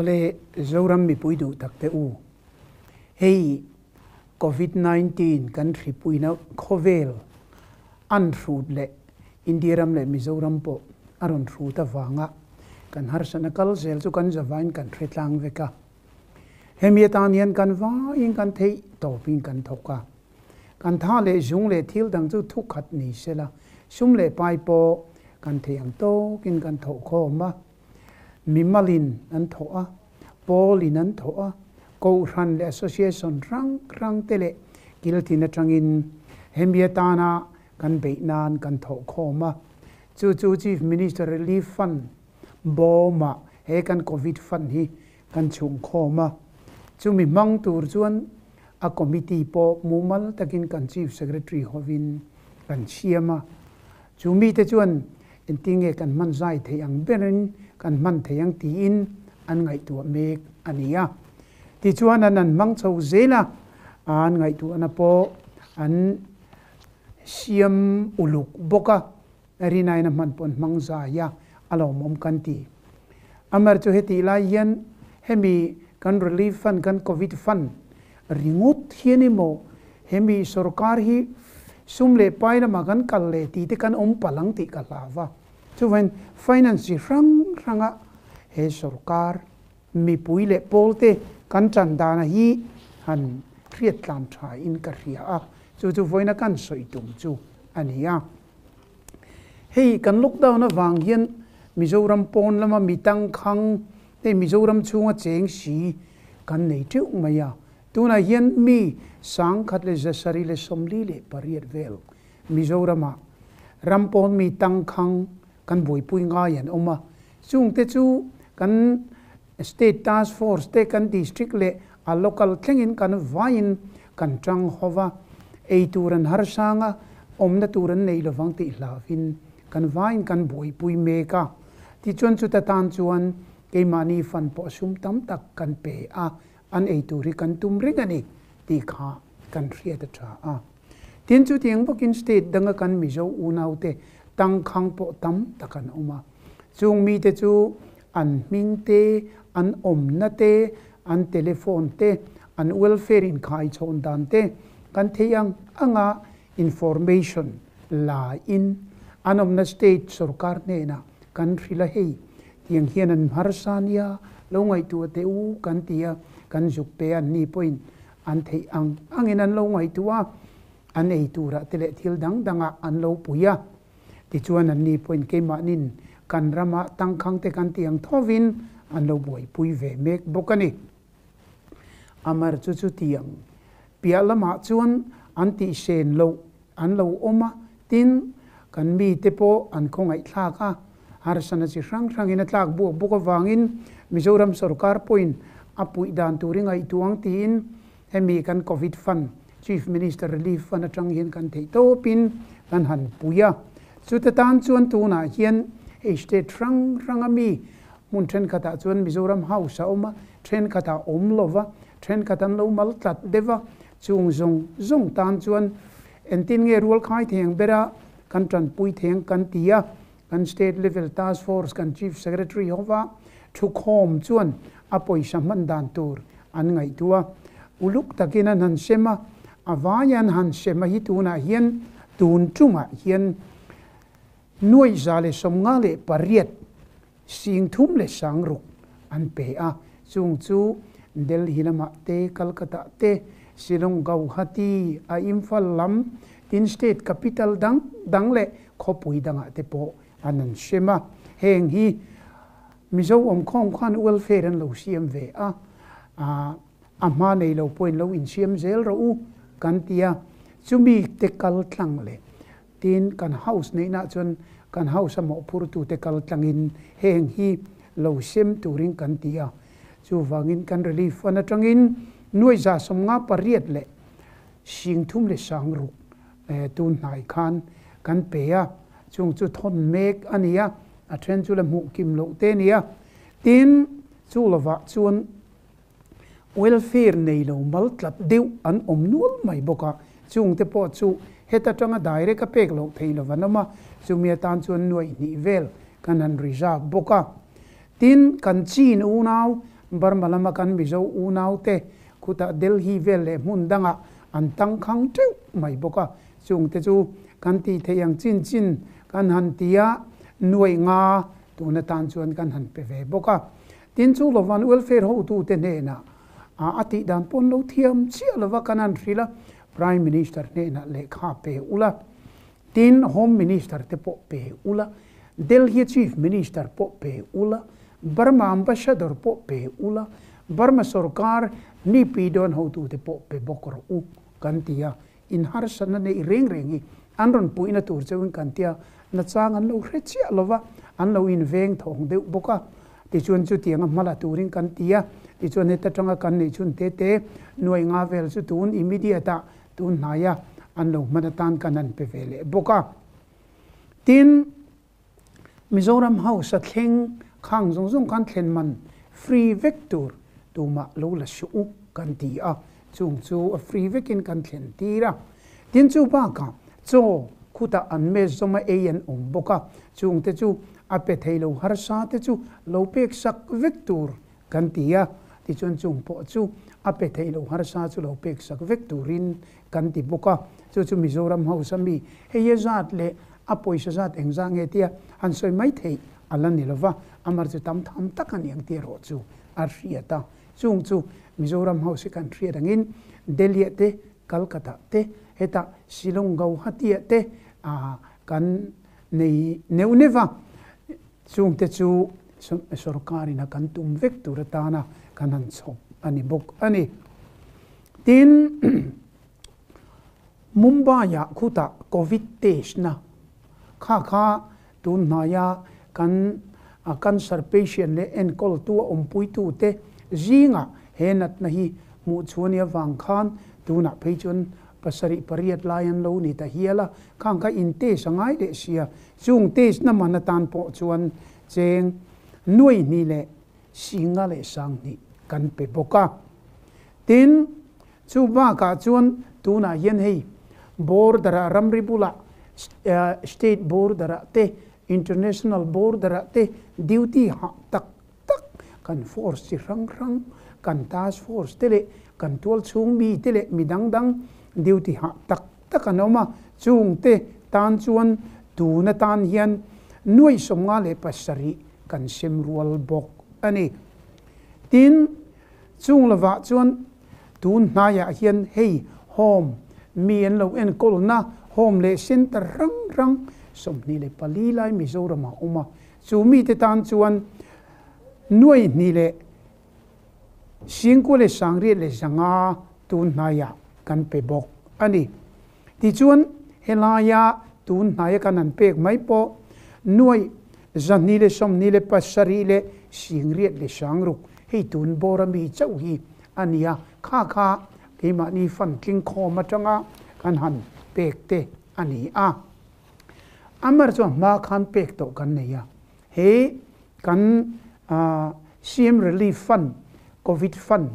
ole zoram mi pui du tak te u hei covid 19 kan thri pui na khovel an thrut le indiram le mizoram po aron thru ta wanga kan har sanakal zel chu kan zawain kan thre tlang veka hemi tan yan kan wa in kan thei topin kan thoka kan tha le jung le thil dang chu thu khat ni sela sum le pai po kan theyang to kin kan tho kho ma mimalin an thoa polin an thoa ko ran le association rang rang tele kilthina tangin hembia tana kan beinan kan tho khoma chu chu chief minister relief fund boma he kan covid fund hi kan chung khoma chu mi mang tur chuan a committee po mumal takin kan chief secretary hovin kan chiama chu mi te chuan entinge kan man zai thei ang benin kan man theyang tiin an ngai tu mek ania ti chuan an an mang chho zela an ngai tu an po an siam uluk boka rinay in man pon mang za ya alo mom kan ti amar chu heti la yan hemi kan relief fund kan covid fan ringut hiani mo hemi sarkar hi sumle paina magan kalle ti te kan om palang ti kalawa chu wen finance rang ranga he sarkar mi pui le polte kan chan dana hi han riat lam tha in ka ria a chu chu voina kan soi tum chu an hi a hei kan lockdown awang hian mizoram pon lama mitang khang te mizoram chunga cheng si kan nei chu maya tuna hian mi sang khat le zasari le somli le pariat vel mizorama rampon mi tang khang kan boi pui nga yan oma chung te chú kan state task force te kan district le a local thing thlengin kan vain kan tang hova ei turan har sanga omna turan nei lovang ti hlavin kan vain kan boi pui meka ti chon chu ta tan chuan ke mani fan po sum tam tak kan pe a an a turi kan tum ring ani ti kha kan ria ta cha a tin chu tiang bokin state danga kan mi zo unaute tang khang po tam takan oma chung mi te chu an ming te an om na te an telephone te an welfare in khai chon dan te kan theyang anga information la in an anom na state sarkar ne na kan rila hei tiang hian an harsania lo ngai tu te u kan tia kan juk pe an ni point an thei ang angin an lo ngai tua an ei tu ra tele thil dang danga an lo puya ti chuan an ni point ke ma nin kan rama tang khang te kan tiang thovin an lo boi pui ve mek bokani amar chu chu tiang pialama chuan an ti sen lo an lo oma tin kan mi te po an khongai thla ka har sana chi rang rang in atlak bu bu ko wangin mizoram sarkar point apui dan turing ai tuang tin hemi kan covid fund chief minister relief fund atang hian kan thei to pin kan han puya chu ta tan chuan tu na hian state rang rang ami mun train kata chuan mizoram house a oma train kata om lova train katan lo mal tlat dewa chung zong zong tan chuan entin nge rul khai theng bera kan tran pui theng kan tia kan state level task force kan chief secretary hova thu khom chuan apoi saman dan tur an ngai tua uluk takina nan sema avayan han sema hi tuna hian tun chunga hian นุยซาเลสมงาเลปเรียดสิงทุ่มเลสังรุกอันเปอะจุงจูเดลฮิลมาเตกัลกตาเตสิลงกาวฮัตีอาอิมฟัลลัมอินสเตทแคปิตอลดังดังเลขบุยดังอัเตโปอันนั้นเชมาเฮงฮีมิโซอมคงขันเวลเฟรนโลซิมเวอะอามาในโลปอยโลอินเซีมเซลรูกันเตียจุมีเตกัลทังเล tin kan house nei na chun kan house a mo phur tu te kal tlangin heng hi lo sem turing kan tia chu wangin kan relief an atangin nuai za som nga pariat le sing thum le sang ru tu nai khan kan pe a chung chu thon mek ania a then chu la mu kim lo te nia tin chu lova chuan welfare nei lo mal tlap deu an omnul mai boka chung te po chu heta tanga daire ka pek lo thei lo vanama chu mi tan chu noi ni vel kan an reserve boka tin kan chin u nau bar malama kan mi zo u nau te kuta delhi vel le mun danga an tang khang tu mai boka chung te chu kan ti theyang chin chin kan han tia nuai nga tu na tan chuan kan han pe ve boka tin chu lovan welfare ho tu te ne na ati dan pon lo thiam chia lawa kanan rila prime minister ne na lekha pe ula tin home minister te po pe ula delhi chief minister po pe ula burma ambassador po pe ula burma sarkar ni pi don ho tu te po pe bokor u kantia in har sana ne reng rengi anron puina tur chewin kantia na chang an lo hre chia lawa an lo in veng thong deu boka ti chuan chu tianga hmala turin kan tia ti chuan heta tanga kan nei chun te te nuai nga vel chu tun immediate a tun hnaya an lo hmana tan kan an pe vele boka tin mizoram house a thleng khang zong zong kan thlen man free vector tuma lo la shu kan ti a chung chu free vector kan thlen ti ra tin chu ba ka cho anh mới me zoma anh yan bốc à chúng te chú ape theilo har sa te chu lopek sak vector kan tia ti chon chung po chu ape theilo har sa chu lopek sak vectorin kan ti boka chu chu mizoram ho sami heye zat le apoi sa zat engzang e tia an soi mai thei alan à ni lova amar à chu tam tham takan yang ti ro chu ar à ta, chung chu mizoram ho se kan thri rangin delhi te kalkata te heta shillong gauhatia te a kan nei neuneva chung te chu sarkar e in kan tum vek tur ta na kan han chop ani bok ani tin mumbai ya khuta covid test na kha kha tun na ya kan a cancer patient le en kol tu om pui tu te zinga henat na hi mu chuania wang khan tuna phei chun pasari pariat layan lo ni ta hiala Kang ka in te sangai de sia chung te na man tan po chuan cheng nuôi ni le singa le sang ni kan pe boka tin chu ba ka chuan tu na yen hei bor dara ramri eh, state bor dara te international bor dara te duty ha tak tak kan force si rang rang kan task force tele kan tual chung mi tele mi dang dang điều duty tất cả tak anoma chung te tan chuan tu na tan hian nuai somnga le pasari kan sem rual bok anh. tin chung lawa chuan tun hnaiah hian hiền home mi an lo en kol na home le center rang rang somni le pali lai mizoram a uma chu mi te tan chuan nuai ni le singko le sangri le zanga tun hnaiah kan pe bok ani ti chuan helaya tun hnai kan an pek mai po nuai zanni le somni le pasari le singriat le sangruk hei tun borami chau hi ania kha kha keima ni fan king kho ma tanga kan han pek te ani a amar chuan ma khan pek to kan neya he kan CM relief fund covid fund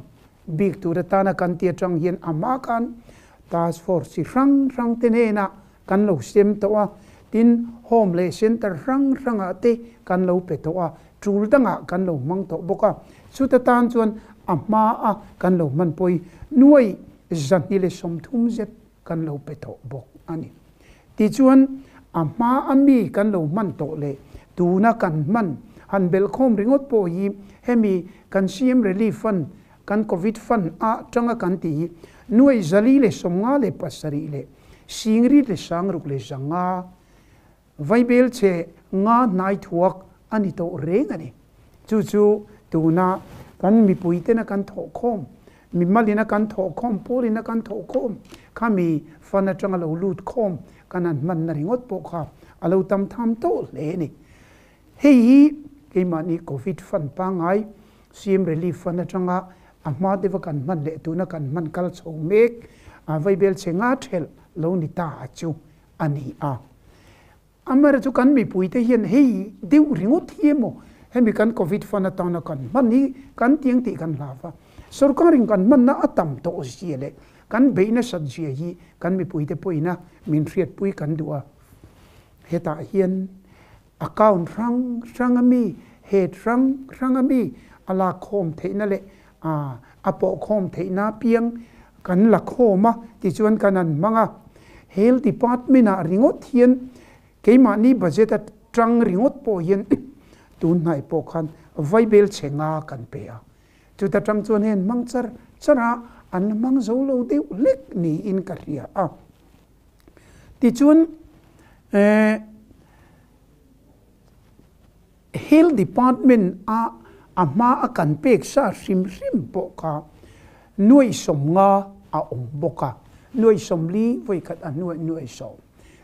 big tu ta na kan tia chang hian ama kan task force si rang rang te na kan lo sem to a tin home center rang rang a te kan lo pe to a chul danga kan lo mang to boka su ta tan chuan ama a kan lo man poi nuai zan ni le som thum zet kan lo pe to bok ani ti chuan ama ami kan lo man to le tu na kan man han bel khom ringot po hi hemi kan siem relief fund kan covid fan a tanga kan ti nuai zali le somnga le pasari le singri le sangruk le zanga vaibel che nga nai thuak ani to reng ani chu chu tuna kan mi puite na kan tho khom mi malina kan tho khom purina kan tho khom khami fana tanga lo lut khom kanan man na ringot po kha alo tam tham to le ni hei hi ke ma covid fan pa ngai sim relief fan atanga ama dewa kan man le tu na kan man kal chho mek a bible chenga thel lo ni ta chu ani a amar chu kan mi pui te hian hei deu ringot hiemo hemi kan covid fana ta na kan man ni kan tiang ti kan lawa सरकारिंग कन मन अतम तो सियले कन बेन सजिए ही कन मि पुइते पुइना मिनथ्रियत पुइ कन दुआ हेता हियन अकाउंट रंग रंगमी हेत रंग रंगमी अला खोम थेनले à à bộ khom thấy na piang kan lạc khô mà thì chuẩn kan ăn manga health department à ringot hiền cái mà ni budget à trăng ringot bộ hiền tuần này po khan vai bel chenga kan pe à chúng ta trăng chuẩn hiền mang char à anh mang zô lâu tiêu lịch ni in cả ria à thì chuyện eh, health department à a ma a kan pek sa rim rim po ka nuôi som nga a ông bo ka nuôi som li với kat a nuôi nuôi so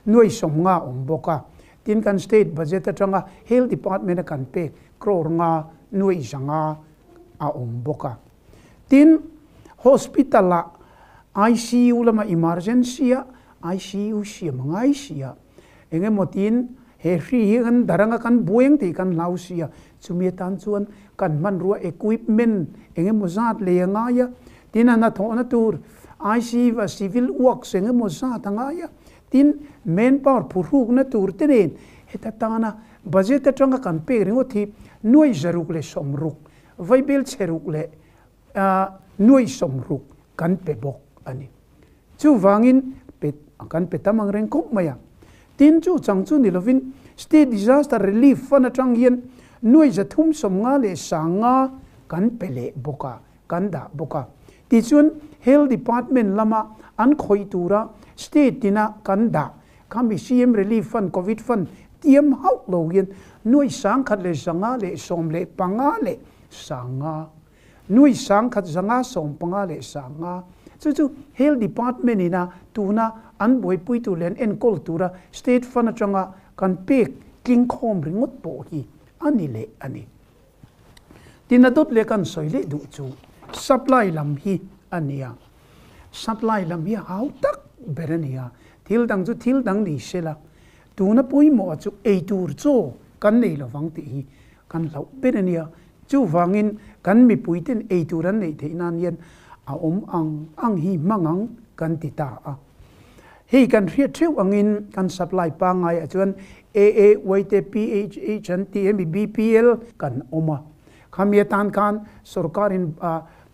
nuôi som nga ông bo ka tin kan state budget ta changa health department a kan pek kror nga nuôi zanga a ông bo ka tin hospital la ICU lama emergency a ICU sia mangai sia enge motin he hri hi kan daranga kan bueng ti kan lau sia chúng chumi tan chuan kan man ru equipment enge muzat le nga ya tin na tho na tour, IC và civil works enge sát nga ya tin main tour tin na hết tenen heta tana budget ta tanga kan pe ringo thi noi zaruk le somruk vai bill cheruk le a à, noi somruk kan pe bok ani chu wangin pe kan pe tamang reng kop maya tin chú chu changchu nilovin state disaster relief fund atang yên nuôi giờ thum som nga le sang nga kan pele boka kan da boka ti chun health department lama an khoi tura state tina kan da khami cm relief fund covid fund tiêm hóc lầu yên nuôi sáng khát lệ sáng á lệ sòm lệ bằng á lệ sáng á nuôi sáng khát sáng á sòm bằng á lệ sáng á chú chú health department ina tu na an bồi bùi tu lên en call tu ra state fund trong á kan pek kinh khom ringot bộ hi ani le ani tin adot le kan soi le du chu supply lam hi ania à. supply lam hi hau tak berania à. thil dang chu thil dang ni sela tu na pui mo chu A tur cho. kan nei lo wang ti hi kan lau berania à. chu wangin kan mi pui ten e turan nei the nan yen a om ang ang hi mangang kan ti ta a hei kan riat theu angin kan supply pa ngai achuan AA waite PHH and TMB BPL kan oma khamia tan kan sarkar in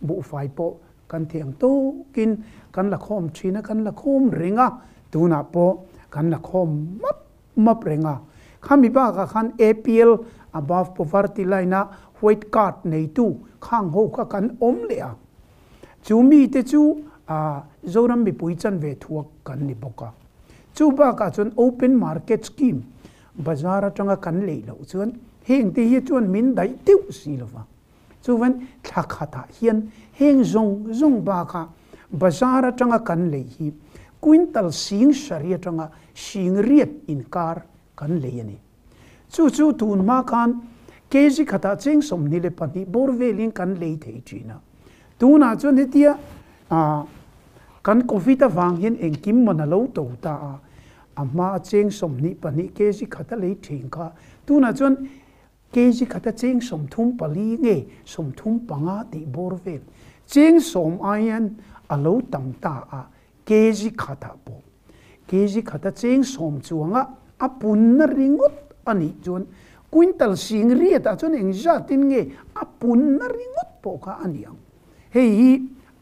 bu fai po kan thiang to kin kan la khom thina kan la khom renga tuna po kan la khom map map renga khami ba ka khan APL above poverty line na white card nei tu khang ho ka kan om le a chu mi te chu a zoram bi pui chan ve thuak kan ni boka chu ba ka chun open market scheme trong cái bazar atanga kan lei lo chuan heng ti hi chuan min dai tiu si lova chuan thakha ta hian heng zong zong ba kha bazar atanga kan lei hi quintal sing trong cái sing riat in kar kan lei ani chu chu tun ma khan kezi khata cheng som ni le pani bor veling kan lei thei china tu na chuan hetia a kan coffee ta wang hian engkim manalo to ta à อามาเจงสมนิปนิเกจิขัดเลยถ้งค่ะตูน่ะจนเกจิขัดเจงสมทุ่มปลีเงสมทุ่มปังอาติบอร์เวลเจงสมอายันอาลตังตาอาเกจิขัดปบเกจิขัดเจงสมจวงอ่ะอปุ่นนริงุตอันนี้จวนกุนตัลสิงเรียดอาจวนเองจัตินเงอปุ่นนริงุตปกอันยังเฮีย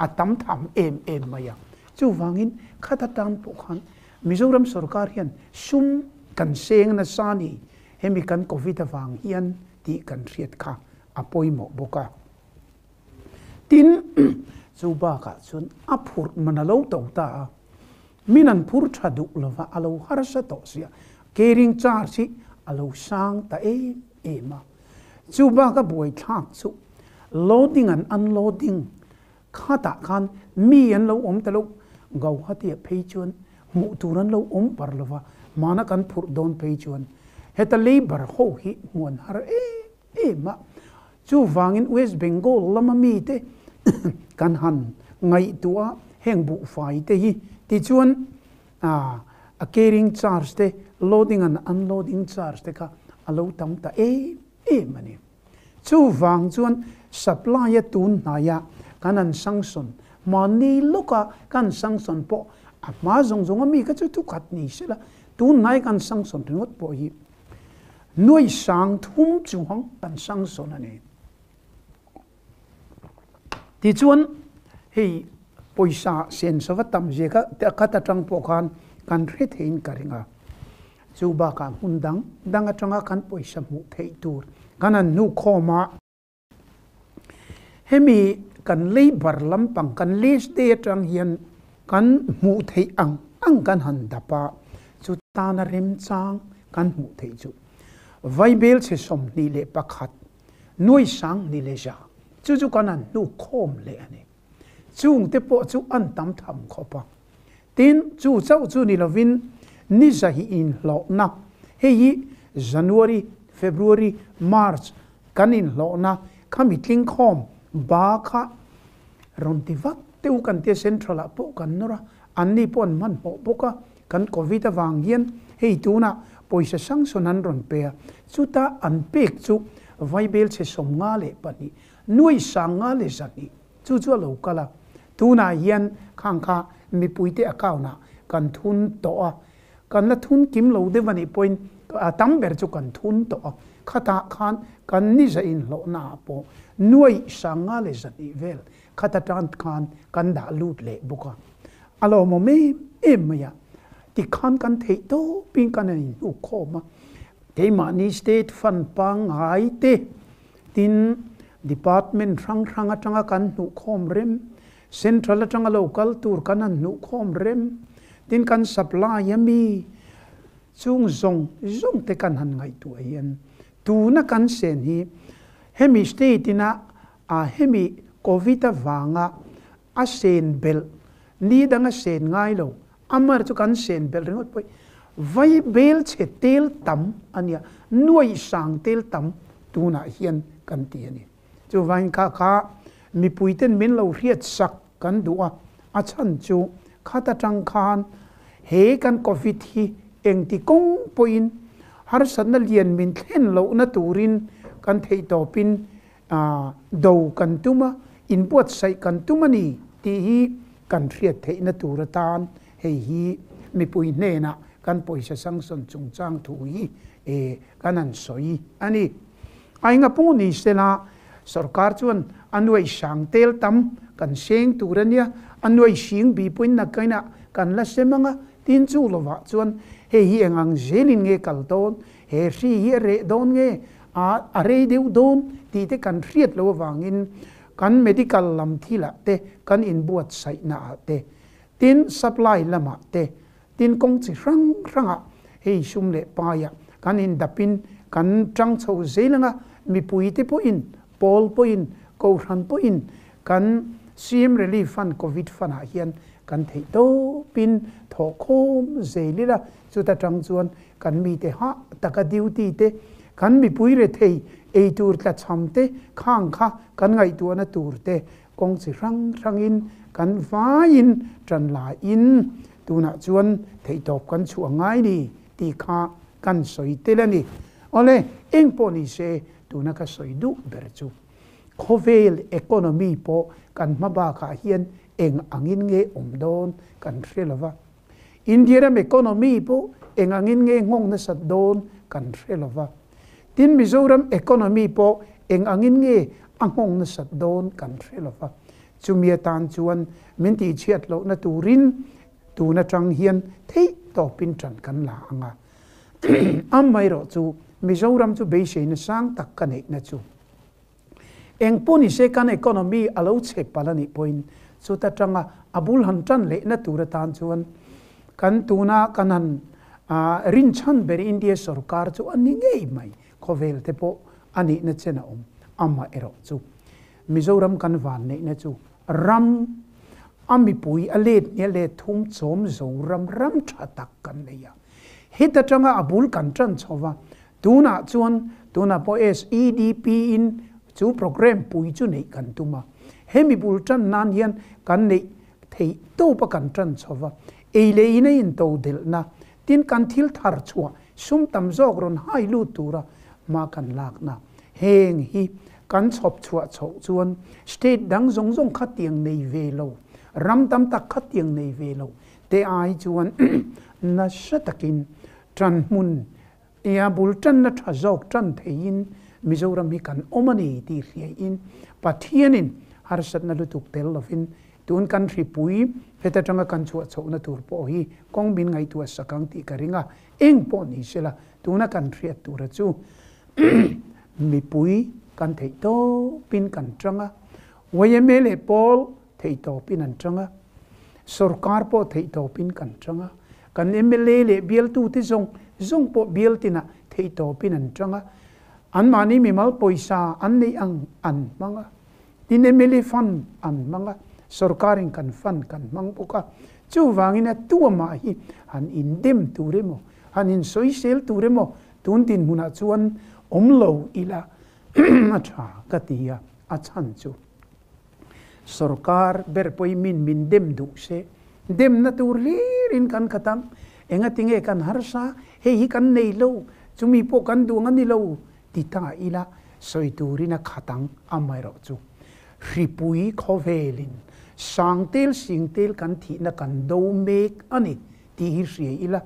อาตัมทำเอ็มเอ็มมาอย่างจู่ฟังอินขัดตามปกัน mizoram sarkar hian sum kan seng na sani hemi kan covid awang hian ti kan riat kha apoi mo boka tin chu ba ka chun aphur manalo to ta minan phur tha duk lova alo har sa to sia kering char si alo sang ta e e ma chu ba ka boi thak chu loading and unloading khata khan mi an lo om ta lo gau hatia phei chun lâu mu turan mà om um parlova mana kan phur don pe chuan heta labor ho hi muan har e e ma chu wangin west bengal lama mi te kan han ngày tua heng bu fai te hi ti chuan a a carrying charge te loading and unloading charge thế ka alo tam ta e e mani chu wang chuan supply ya tun na ya kan an sanction mani loka kan sanction po ma zong zong mi ka chu tu khat ni se la tu nai kan sang son tu ngot po hi nuôi sang thum chu hong kan sang son ani ti chuan hei poisa sen so tam je ka ta ka ta tang po khan kan re thein ka ringa chu ba ka hun dang dang atanga kan poisa mu thei tur kana nu kho ma hemi kan leibar lampang kan list de tang hian kan mu thei ang ang kan han da ba chu ta na rim chang kan mu thei chu vai bel se som ni le pakhat noi sang ni le ja chu chu kan an nu khom le ani chung te po chu an tam tham kho pa tin chu chau chu ni vin ni za hi in lo na he hi january february march kan in lo na khami tling khom ba kha ron ti vak teu kan te central a ah po kan nora anni pon man ho boka cần covid đã hiện tu na sáng awangien hei tuna poisa e sang sonan ron pe chuta an pek chu bible se somnga le pani nui sanga le zani chu chu lo kala tuna hian khang kha mi cao na cần thun to a kan thun kim lo de vani point à tam ber chu cần thun to a khát khan kan ni za in lo na po nuai sanga le zani vậy ข้าตจานคานกันด่าลูดเละบุกอะเราโมไม่เอ็มยะติคานกันเทโตปิงกันนี่อุโคมาเทมานิสเตทฟันปังหายเตตินดีพาร์ตเมนต์รังรังจังกันนุโคมเรมเซ็นทรัลจังโลกัลตูร์กันนุโคมเรมตินกันสับลายมีซุงซงซงเตกันหันไงตัวเองตูนักันเซนฮีเฮมิสเตตินะอาเฮมิ covid awanga a sen bel ni danga sen ngai lo amar chu kan sen bel ringot poi vai bel che tel tam ania nuai sang tel tam tuna hian kan ti ani chu vain kha kha mi puiten min lo riat sak kan duwa a chan chu khata tang khan he kan covid hi eng ti kong poin har san na lian min thlen lo na turin kan thei topin a do kan tuma in buat sai kan tumani ti hi kan thiat thei na tur tan hei hi mi pui ne na kan poi sa sang son chung chang thu hi e kan an soi ani ai nga pu ni se na sarkar chuan anwai sang tel tam kan seng turania anwai sing bi puin na kaina kan la semanga tin chu lova chuan he hi engang zelin nge kal don he ri hi re don nge a a re deu don ti te kan riat lo wangin kan medical lam thi la te kan in buat sai na te tin supply lama te tin kong chi rang ranga hei sum le pa ya kan in dapin kan chang chho zelanga mi pui te po in pol po in ko ran po in kan cm relief fund covid fund ha hian kan thei to pin tho khom zelila chu ta chang chuan kan mi te ha taka duty te kan mi pui re thei ei tour tla cham te khang kha kan ngai tu na tour te kong chi rang rang in kan va in tran la in tu na chuan thei top kan chu ngai ni ti kha kan soi te la ni ole eng po ni se tu na ka soi du ber chu khovel economy po kan ma ba kha hian eng angin nge om don kan threlawa indiram economy po eng angin nge ngong na sat don kan threlawa tin mizoram economy po eng angin nge angong na sat don country lo fa chumia tan chuan mình đi chết lo na turin tu nó trăng hiền thei to pin tran kan la anga am mai ro chu mizoram chu be she na sang tak ka nei na chu eng puni se kan economy alo che palani point chu ta à, abul han tan nó na ra tan chuan kan tuna kanan rin chan ber india sarkar chu ani ngei mày về khovel te po ani na chena om ama ero chu mizoram kan van nei na chu ram ami pui alet ne le thum chom zo ram ram tha tak kan nei ya he ta changa abul kan chan chowa tuna chuan tuna po s edp in chu program pui chu nei kan tuma hemi bul chan nan hian kan nei thei to pa kan chan chowa eile ina in to del na tin kan thil thar chua sum tam zok ron hai lu tura mà cần lạc nà hèn hi kan chop chua chậu chuan state dang zong zong khat tiang nei về lâu, ram tam tak khat tiang nei về lâu. te ai chuan na shatakin tran mun ia bul tran na tha jok tran thein mizoram hi kan omani ti hria in pathianin har sat na lutuk tel lovin tun kan thri pui heta tanga kan chu chho na tur po hi kong bin ngai tu sakang ti karinga eng po ni sela tuna kan thri tur chu mi pui kan thei to pin kan tranga YML pol thei to pin an tranga sarkar po thei to pin kan tranga kan MLA le bial tu ti zong zong po bial tina thei to pin an tranga an mani mi mal poisa an nei ang an manga tin MLA fan an manga sarkarin kan fan kan mang puka chu wangina tu ma hi han in dem tu remo han in soisel tu remo tun tin huna chuan omlo ila acha katia achan chu sarkar berpoi min min dem du se dem na tur in kan khatang enga tinge kan harsa he hi kan nei lo chumi po kan du ngani lo ti ta ila soi turina khatang amai ro chu ripui khovelin sangtel singtel kan thi na kan do mek ani ti hi ri ila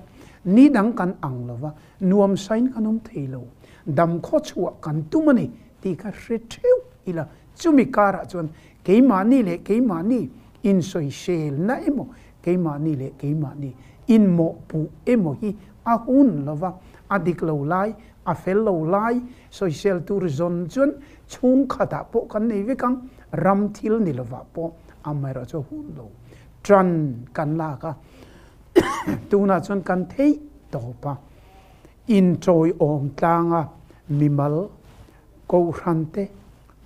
ni dang kan ang lova nuam sain kanum thei lo dam kho chua kan tu mani ti kha re theu ila chumi kara chon ke mani cái ke mani in soi shell na emo ke mani cái ke mani in mo pu emo hi a hun lova adik lo lai a fel lo lai soi shel tur zon chon chung khata po kan này ve kang ram thil ni lova po amara cho hun lo tran kan la ca tu na chon kan thấy đâu pa in introi om tlanga mimal ko rante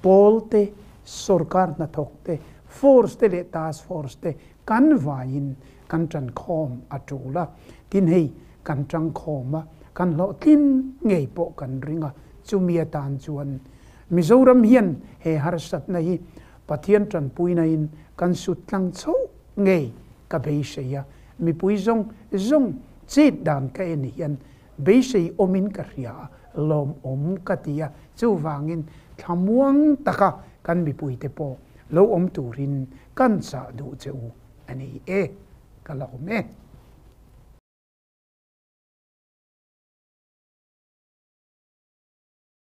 polte sorkar na thokte force te le tas force te kan vain kan tran khom atula tin hei kan trang khoma kan lo tin ngei po kan ringa chumia tan chuan mizoram hian he har sat na hi pathian tran puina in kan sutlang chho ngei ka be sheya mi pui zong zong chit dan ka en hian บสีอมินกริยาลมอมกติยาสู้ฟังินทำวงตะกะกันบิปุยเตปอล้วอมตูรินกันสะดูเจอูอันนี้เอกะลาหมเม